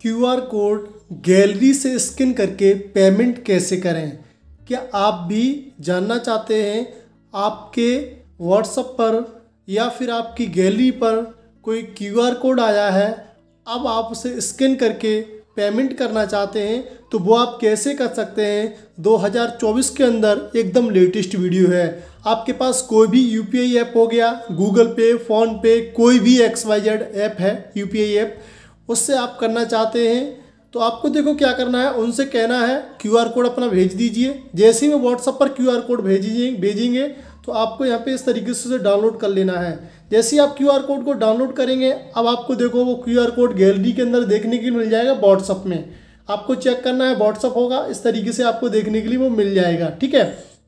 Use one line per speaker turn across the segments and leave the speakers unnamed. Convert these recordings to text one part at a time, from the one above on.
QR code gallery से scan करके payment कैसे करें क्या आप भी जानना चाहते हैं आपके व्हाट्सएप पर या फिर आपकी गैलरी पर कोई क्यूआर कोड आया है अब आप उसे स्कैन करके पेमेंट करना चाहते हैं तो वो आप कैसे कर सकते हैं 2024 के अंदर एकदम लेटेस्ट वीडियो है आपके पास कोई भी यू ऐप हो गया गूगल पे फ़ोनपे कोई भी एक्स वाई जेड ऐप है यू ऐप उससे आप करना चाहते हैं तो आपको देखो क्या करना है उनसे कहना है क्यूआर कोड अपना भेज दीजिए जैसे ही वो व्हाट्सअप पर क्यूआर कोड भेजिए भेजेंगे तो आपको यहाँ पे इस तरीके से उसे डाउनलोड कर लेना है जैसे ही आप क्यूआर कोड को डाउनलोड करेंगे अब आपको देखो वो क्यूआर कोड गैलरी के अंदर देखने के लिए मिल जाएगा व्हाट्सअप में आपको चेक करना है व्हाट्सअप होगा इस तरीके से आपको देखने के लिए वो मिल जाएगा ठीक है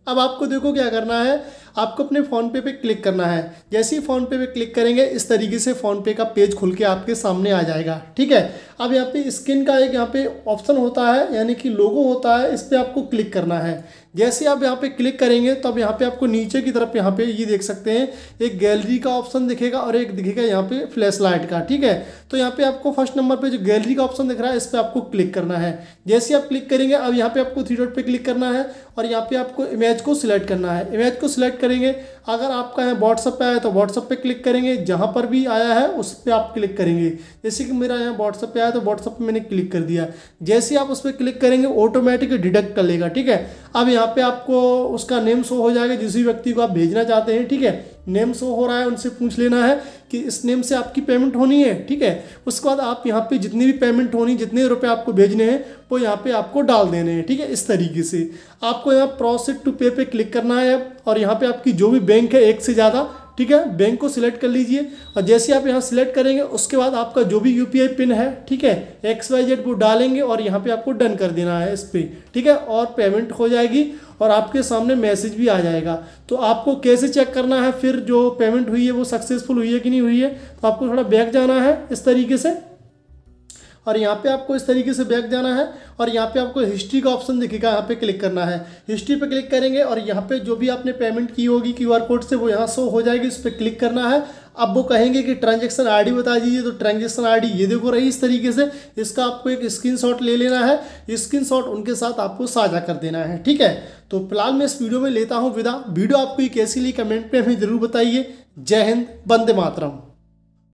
अब आपको देखो क्या करना है आपको अपने फोन पे पे क्लिक करना है जैसे ही फोन पे पे क्लिक करेंगे इस तरीके से फोन पे का पेज खुल के आपके सामने आ जाएगा ठीक है अब यहाँ पे स्किन का एक यहाँ पे ऑप्शन होता है यानी कि लोगो होता है इस पर आपको क्लिक करना है जैसे आप यहाँ पे क्लिक करेंगे तो अब यहाँ पे आपको नीचे की तरफ यहाँ पे ये देख सकते हैं एक गैलरी का ऑप्शन दिखेगा और एक दिखेगा यहाँ पे फ्लैश लाइट का ठीक है तो यहाँ पे आपको फर्स्ट नंबर पे जो गैलरी का ऑप्शन दिख रहा है इस पर आपको क्लिक करना है जैसे आप क्लिक करेंगे अब यहाँ पे आपको थ्री डॉट पे क्लिक करना है और यहाँ पे आपको इमेज को सिलेक्ट करना है इमेज को सिलेक्ट करेंगे अगर आपका यहाँ व्हाट्सअप पे आया तो व्हाट्सअप पर क्लिक करेंगे जहाँ पर भी आया है उस पर आप क्लिक करेंगे जैसे कि मेरा यहाँ व्हाट्सअप पर आया तो व्हाट्सअप पर मैंने क्लिक कर दिया जैसे आप उस पर क्लिक करेंगे ऑटोमेटिक डिडक्ट कर लेगा ठीक है अब यहाँ पे आपको उसका नेम शो हो जाएगा जिस भी व्यक्ति को आप भेजना चाहते हैं ठीक है नेम शो हो रहा है उनसे पूछ लेना है कि इस नेम से आपकी पेमेंट होनी है ठीक है उसके बाद आप यहाँ पे जितनी भी पेमेंट होनी जितने रुपए आपको भेजने हैं वो यहाँ पे आपको डाल देने हैं ठीक है इस तरीके से आपको यहाँ प्रोसेस टू पे पे क्लिक करना है और यहाँ पे आपकी जो भी बैंक है एक से ज़्यादा ठीक है बैंक को सिलेक्ट कर लीजिए और जैसे आप यहाँ सिलेक्ट करेंगे उसके बाद आपका जो भी यू पिन है ठीक है एक्स वाई जेड वो डालेंगे और यहाँ पे आपको डन कर देना है इस पर ठीक है और पेमेंट हो जाएगी और आपके सामने मैसेज भी आ जाएगा तो आपको कैसे चेक करना है फिर जो पेमेंट हुई है वो सक्सेसफुल हुई है कि नहीं हुई है तो आपको थोड़ा बैक जाना है इस तरीके से और यहाँ पे आपको इस तरीके से बैक जाना है और यहाँ पे आपको हिस्ट्री का ऑप्शन दिखेगा यहाँ पे क्लिक करना है हिस्ट्री पे क्लिक करेंगे और यहाँ पे जो भी आपने पेमेंट की होगी क्यू कोड से वो यहाँ शो हो जाएगी उस पर क्लिक करना है अब वो कहेंगे कि ट्रांजेक्शन आईडी बता दीजिए तो ट्रांजेक्शन आईडी ये देखो रही इस तरीके से इसका आपको एक शॉट ले लेना है शॉट उनके साथ आपको साझा कर देना है ठीक है तो फिलहाल मैं इस वीडियो में लेता हूँ विदा वीडियो आपको ये कैसी ली कमेंट पर हमें ज़रूर बताइए जय हिंद बंदे मातरम